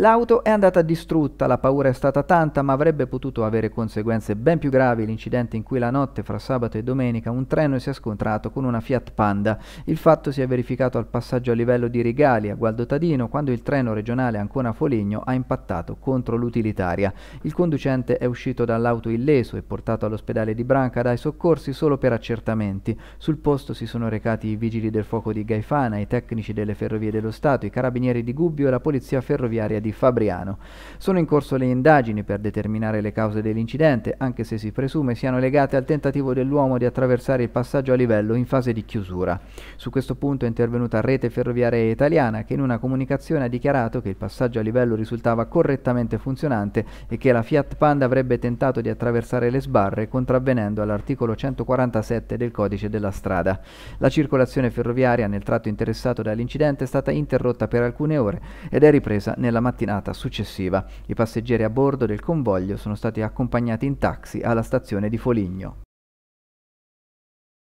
L'auto è andata distrutta, la paura è stata tanta, ma avrebbe potuto avere conseguenze ben più gravi l'incidente in cui la notte fra sabato e domenica un treno si è scontrato con una Fiat Panda. Il fatto si è verificato al passaggio a livello di Rigali a Gualdotadino quando il treno regionale Ancona Foligno ha impattato contro l'utilitaria. Il conducente è uscito dall'auto illeso e portato all'ospedale di Branca dai soccorsi solo per accertamenti. Sul posto si sono recati i vigili del fuoco di Gaifana, i tecnici delle ferrovie dello Stato, i carabinieri di Gubbio e la polizia ferroviaria di di Fabriano. Sono in corso le indagini per determinare le cause dell'incidente, anche se si presume siano legate al tentativo dell'uomo di attraversare il passaggio a livello in fase di chiusura. Su questo punto è intervenuta Rete Ferroviaria Italiana che in una comunicazione ha dichiarato che il passaggio a livello risultava correttamente funzionante e che la Fiat Panda avrebbe tentato di attraversare le sbarre contravvenendo all'articolo 147 del codice della strada. La circolazione ferroviaria nel tratto interessato dall'incidente è stata interrotta per alcune ore ed è ripresa nella mattina mattinata successiva i passeggeri a bordo del convoglio sono stati accompagnati in taxi alla stazione di Foligno.